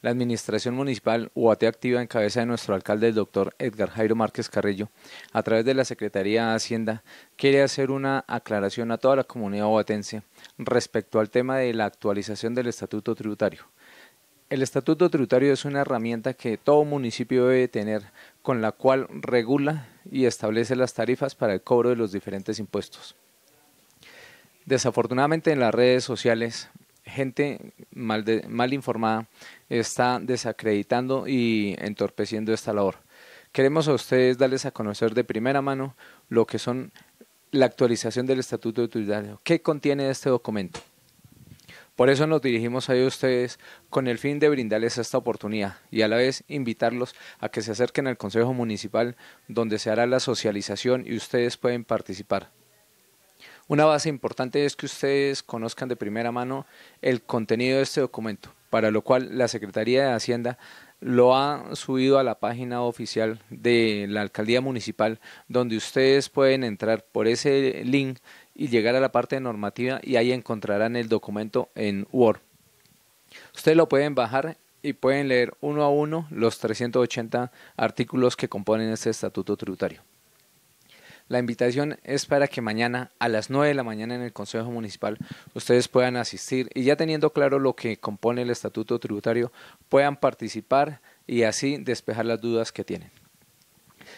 La Administración Municipal UAT Activa en cabeza de nuestro alcalde, el doctor Edgar Jairo Márquez Carrillo, a través de la Secretaría de Hacienda, quiere hacer una aclaración a toda la comunidad ubatense respecto al tema de la actualización del Estatuto Tributario. El Estatuto Tributario es una herramienta que todo municipio debe tener con la cual regula y establece las tarifas para el cobro de los diferentes impuestos. Desafortunadamente en las redes sociales gente mal, informada está desacreditando y entorpeciendo esta labor. Queremos a ustedes darles a conocer de primera mano lo que son la actualización del Estatuto de Utilidad. ¿Qué contiene este documento? Por eso nos dirigimos a ustedes con el fin de brindarles esta oportunidad y a la vez invitarlos a que se acerquen al Consejo Municipal donde se hará la socialización y ustedes pueden participar. Una base importante es que ustedes conozcan de primera mano el contenido de este documento, para lo cual la Secretaría de Hacienda lo ha subido a la página oficial de la alcaldía municipal, donde ustedes pueden entrar por ese link y llegar a la parte normativa y ahí encontrarán el documento en Word. Ustedes lo pueden bajar y pueden leer uno a uno los 380 artículos que componen este estatuto tributario. La invitación es para que mañana a las 9 de la mañana en el Consejo Municipal ustedes puedan asistir y ya teniendo claro lo que compone el Estatuto Tributario, puedan participar y así despejar las dudas que tienen.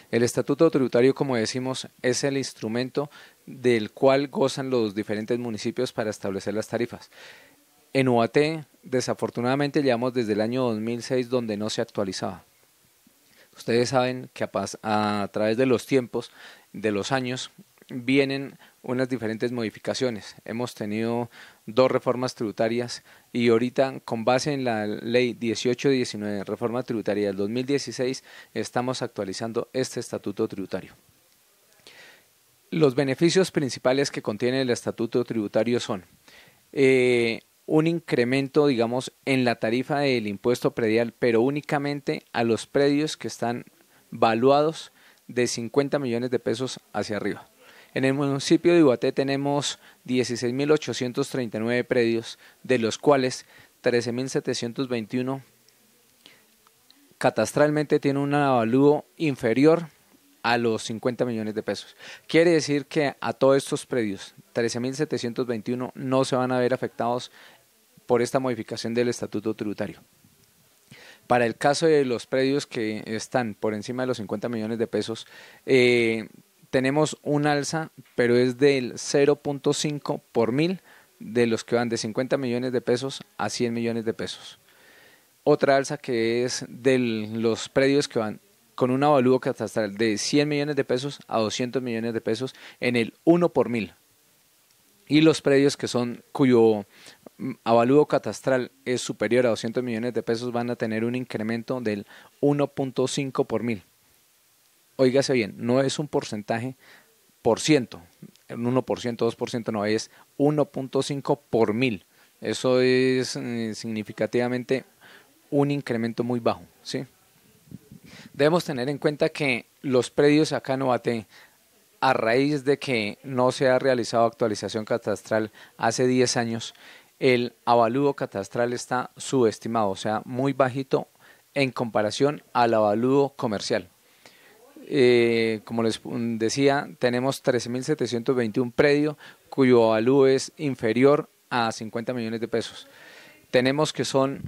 El Estatuto Tributario, como decimos, es el instrumento del cual gozan los diferentes municipios para establecer las tarifas. En UAT, desafortunadamente, llevamos desde el año 2006 donde no se actualizaba. Ustedes saben que a, a, través de los tiempos de los años vienen unas diferentes modificaciones. Hemos tenido dos reformas tributarias y ahorita con base en la ley 18-19, reforma tributaria del 2016, estamos actualizando este estatuto tributario. Los beneficios principales que contiene el estatuto tributario son eh, un incremento, digamos, en la tarifa del impuesto predial, pero únicamente a los predios que están valuados de 50 millones de pesos hacia arriba. En el municipio de Ibaté tenemos 16.839 predios, de los cuales 13.721 catastralmente tienen un avalúo inferior a los 50 millones de pesos. Quiere decir que a todos estos predios, 13.721, no se van a ver afectados por esta modificación del estatuto tributario. Para el caso de los predios que están por encima de los 50 millones de pesos, eh, tenemos un alza, pero es del 0.5 por mil de los que van de 50 millones de pesos a 100 millones de pesos. Otra alza que es de los predios que van con un avalúo catastral de 100 millones de pesos a 200 millones de pesos en el 1 por mil y los predios que son cuyo mm, avalúo catastral es superior a 200 millones de pesos van a tener un incremento del 1.5 por mil. Óigase bien, no es un porcentaje por ciento, un 1%, 2%, no, es 1.5 por mil. Eso es eh, significativamente un incremento muy bajo, ¿sí? Debemos tener en cuenta que los predios acá en tener a raíz de que no se ha realizado actualización catastral hace 10 años, el avalúo catastral está subestimado, o sea, muy bajito en comparación al avalúo comercial. Eh, como les decía, tenemos 13.721 predios cuyo avalúo es inferior a 50 millones de pesos. Tenemos que son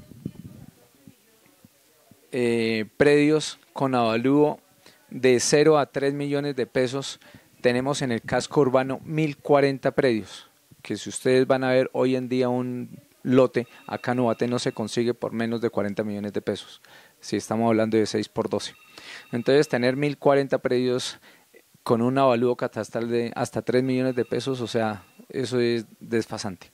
eh, predios con avalúo de 0 a 3 millones de pesos tenemos en el casco urbano 1040 predios, que si ustedes van a ver hoy en día un lote, acá en Ubate no se consigue por menos de 40 millones de pesos, si estamos hablando de 6 por 12. Entonces, tener 1040 predios con un avalúo catastral de hasta 3 millones de pesos, o sea, eso es desfasante.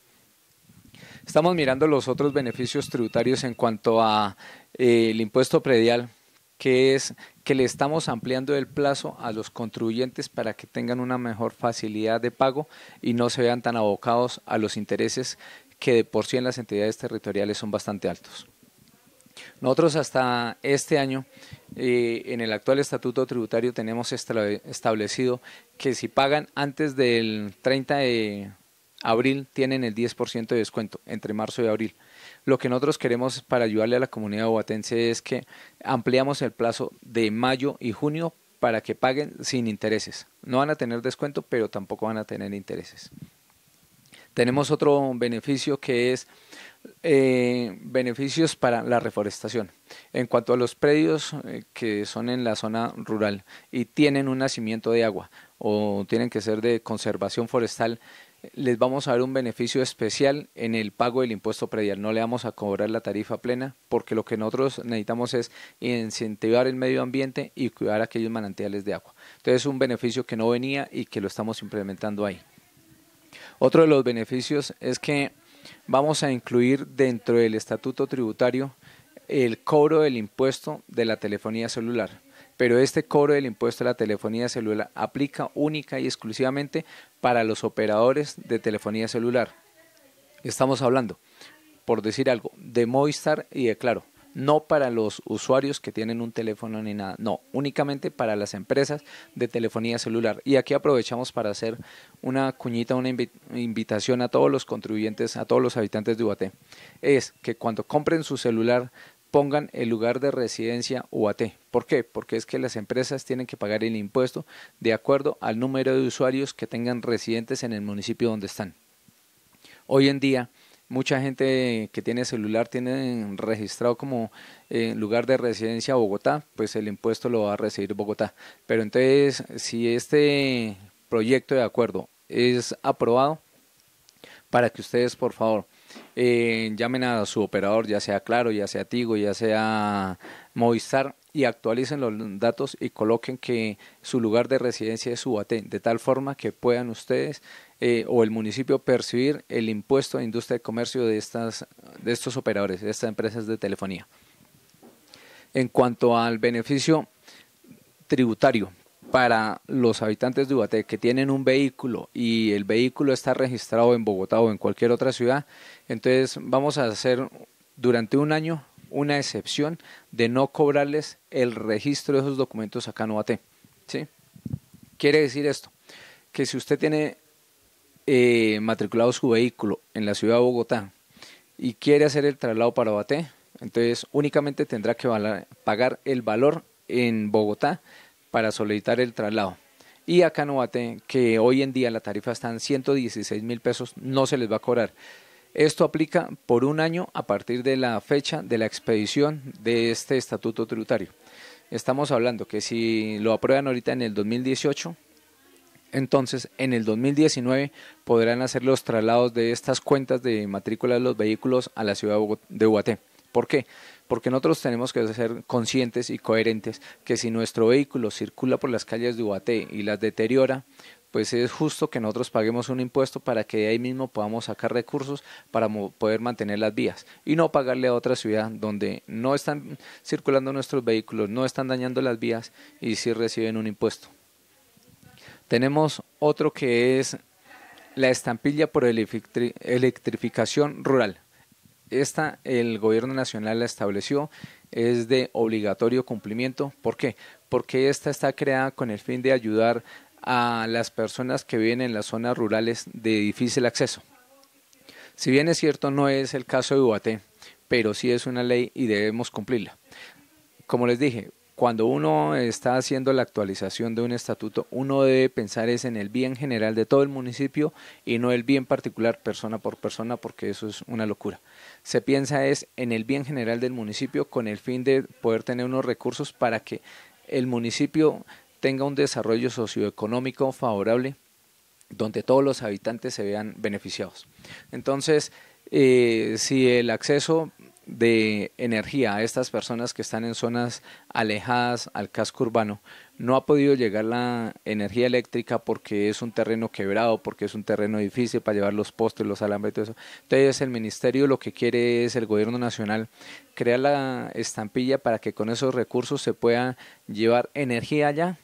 Estamos mirando los otros beneficios tributarios en cuanto al eh, impuesto predial, que es que le estamos ampliando el plazo a los contribuyentes para que tengan una mejor facilidad de pago y no se vean tan abocados a los intereses que de por sí en las entidades territoriales son bastante altos. Nosotros hasta este año, eh, en el actual estatuto tributario, tenemos establecido que si pagan antes del 30 de abril tienen el 10% de descuento entre marzo y abril. Lo que nosotros queremos para ayudarle a la comunidad guatense es que ampliamos el plazo de mayo y junio para que paguen sin intereses. No van a tener descuento, pero tampoco van a tener intereses. Tenemos otro beneficio que es eh, beneficios para la reforestación. En cuanto a los predios eh, que son en la zona rural y tienen un nacimiento de agua o tienen que ser de conservación forestal, les vamos a dar un beneficio especial en el pago del impuesto predial. No le vamos a cobrar la tarifa plena porque lo que nosotros necesitamos es incentivar el medio ambiente y cuidar aquellos manantiales de agua. Entonces es un beneficio que no venía y que lo estamos implementando ahí. Otro de los beneficios es que vamos a incluir dentro del estatuto tributario el cobro del impuesto de la telefonía celular pero este cobro del impuesto a la telefonía celular aplica única y exclusivamente para los operadores de telefonía celular. Estamos hablando, por decir algo, de Movistar y de Claro. No para los usuarios que tienen un teléfono ni nada, no, únicamente para las empresas de telefonía celular. Y aquí aprovechamos para hacer una cuñita, una invitación a todos los contribuyentes, a todos los habitantes de Ubaté. Es que cuando compren su celular pongan el lugar de residencia UAT. ¿Por qué? Porque es que las empresas tienen que pagar el impuesto de acuerdo al número de usuarios que tengan residentes en el municipio donde están. Hoy en día, mucha gente que tiene celular tiene registrado como eh, lugar de residencia Bogotá, pues el impuesto lo va a recibir Bogotá. Pero entonces, si este proyecto de acuerdo es aprobado, para que ustedes por favor eh, llamen a su operador, ya sea Claro, ya sea Tigo, ya sea Movistar, y actualicen los datos y coloquen que su lugar de residencia es Ubaté, de tal forma que puedan ustedes eh, o el municipio percibir el impuesto a industria de comercio de, estas, de estos operadores, de estas empresas de telefonía. En cuanto al beneficio tributario, para los habitantes de Ubaté que tienen un vehículo y el vehículo está registrado en Bogotá o en cualquier otra ciudad, entonces vamos a hacer durante un año una excepción de no cobrarles el registro de esos documentos acá en Ubaté. ¿sí? Quiere decir esto, que si usted tiene eh, matriculado su vehículo en la ciudad de Bogotá y quiere hacer el traslado para Ubaté, entonces únicamente tendrá que pagar el valor en Bogotá para solicitar el traslado. Y a Canoate, que hoy en día la tarifa está en 116 mil pesos, no se les va a cobrar. Esto aplica por un año a partir de la fecha de la expedición de este estatuto tributario. Estamos hablando que si lo aprueban ahorita en el 2018, entonces, en el 2019 podrán hacer los traslados de estas cuentas de matrícula de los vehículos a la ciudad de Ubaté. ¿Por qué? Porque nosotros tenemos que ser conscientes y coherentes que si nuestro vehículo circula por las calles de Ubaté y las deteriora, pues es justo que nosotros paguemos un impuesto para que de ahí mismo podamos sacar recursos para poder mantener las vías y no pagarle a otra ciudad donde no están circulando nuestros vehículos, no están dañando las vías y sí reciben un impuesto. Tenemos otro que es la estampilla por electrificación rural. Esta el gobierno nacional la estableció, es de obligatorio cumplimiento. ¿Por qué? Porque esta está creada con el fin de ayudar a las personas que viven en las zonas rurales de difícil acceso. Si bien es cierto, no es el caso de Ubaté, pero sí es una ley y debemos cumplirla. Como les dije, cuando uno está haciendo la actualización de un estatuto, uno debe pensar es en el bien general de todo el municipio y no el bien particular persona por persona, porque eso es una locura. Se piensa es en el bien general del municipio con el fin de poder tener unos recursos para que el municipio tenga un desarrollo socioeconómico favorable donde todos los habitantes se vean beneficiados. Entonces, eh, si el acceso de energía a estas personas que están en zonas alejadas al casco urbano. No ha podido llegar la energía eléctrica porque es un terreno quebrado, porque es un terreno difícil para llevar los postes, los alambres y todo eso. Entonces el ministerio lo que quiere es el gobierno nacional crear la estampilla para que con esos recursos se pueda llevar energía allá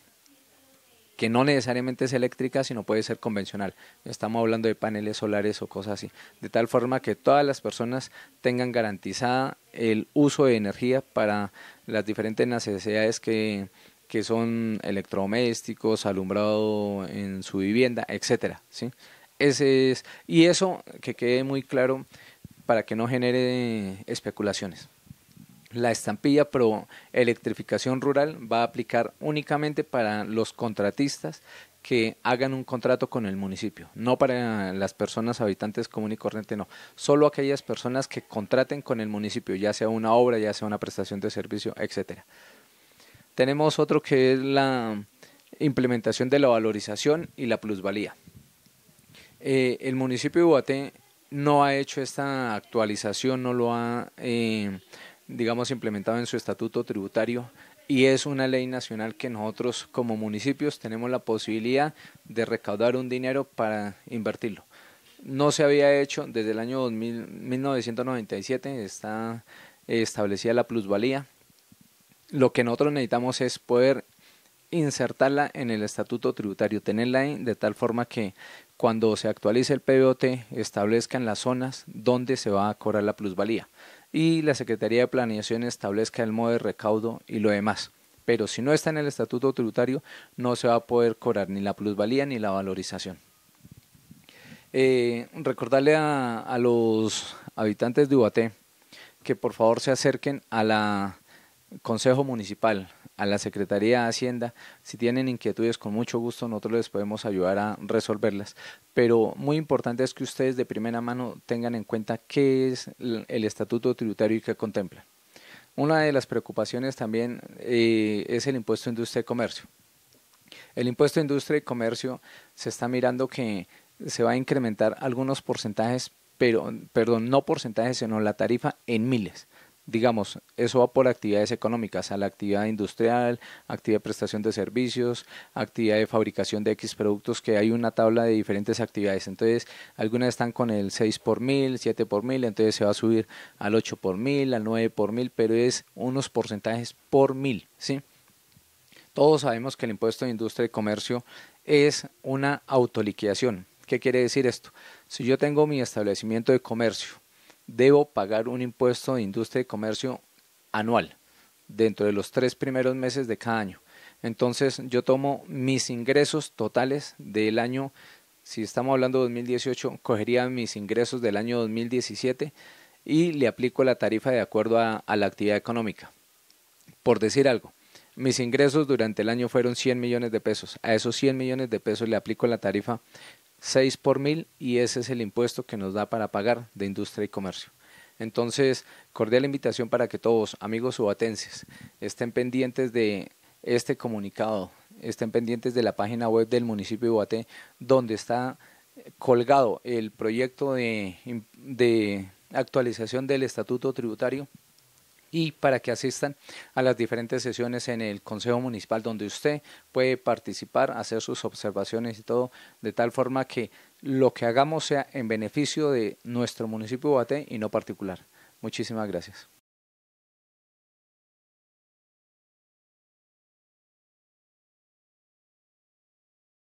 que no necesariamente es eléctrica, sino puede ser convencional. Estamos hablando de paneles solares o cosas así. De tal forma que todas las personas tengan garantizada el uso de energía para las diferentes necesidades que, son electrodomésticos, alumbrado en su vivienda, etcétera, ¿sí? Ese es y eso que quede muy claro para que no genere especulaciones. La estampilla pro electrificación rural va a aplicar únicamente para los contratistas que hagan un contrato con el municipio, no para las personas habitantes común y corriente, no, solo aquellas personas que contraten con el municipio, ya sea una obra, ya sea una prestación de servicio, etcétera. Tenemos otro que es la implementación de la valorización y la plusvalía. Eh, el municipio de Ubaté no ha hecho esta actualización, no lo ha eh, digamos, implementado en su estatuto tributario y es una ley nacional que nosotros como municipios tenemos la posibilidad de recaudar un dinero para invertirlo. No se había hecho desde el año 1997, está establecida la plusvalía. Lo que nosotros necesitamos es poder insertarla en el estatuto tributario, tenerla ahí de tal forma que cuando se actualice el PBOT establezcan las zonas donde se va a cobrar la plusvalía y la Secretaría de Planeación establezca el modo de recaudo y lo demás. Pero si no está en el estatuto tributario, no se va a poder cobrar ni la plusvalía ni la valorización. Eh, recordarle a, los habitantes de Ubaté que por favor se acerquen a la Consejo Municipal a la Secretaría de Hacienda. Si tienen inquietudes, con mucho gusto nosotros les podemos ayudar a resolverlas. Pero muy importante es que ustedes de primera mano tengan en cuenta qué es el estatuto tributario y qué contempla. Una de las preocupaciones también eh, es el impuesto a industria y comercio. El impuesto a industria y comercio se está mirando que se va a incrementar algunos porcentajes, pero, perdón, no porcentajes, sino la tarifa en miles digamos, eso va por actividades económicas, a la actividad industrial, actividad de prestación de servicios, actividad de fabricación de X productos, que hay una tabla de diferentes actividades. Entonces, algunas están con el 6 por mil, 7 por mil, entonces se va a subir al 8 por mil, al 9 por mil, pero es unos porcentajes por mil, ¿sí? Todos sabemos que el impuesto de industria y comercio es una autoliquidación. ¿Qué quiere decir esto? Si yo tengo mi establecimiento de comercio, debo pagar un impuesto de industria y comercio anual dentro de los tres primeros meses de cada año. Entonces yo tomo mis ingresos totales del año, si estamos hablando de 2018, cogería mis ingresos del año 2017 y le aplico la tarifa de acuerdo a, la actividad económica. Por decir algo, mis ingresos durante el año fueron 100 millones de pesos. A esos 100 millones de pesos le aplico la tarifa 6 por mil y ese es el impuesto que nos da para pagar de industria y comercio. Entonces, cordial invitación para que todos, amigos ubatenses, estén pendientes de este comunicado, estén pendientes de la página web del municipio de Ubaté, donde está colgado el proyecto de actualización del estatuto tributario y para que asistan a las diferentes sesiones en el Consejo Municipal donde usted puede participar, hacer sus observaciones y todo, de tal forma que lo que hagamos sea en beneficio de nuestro municipio de y no particular. Muchísimas gracias.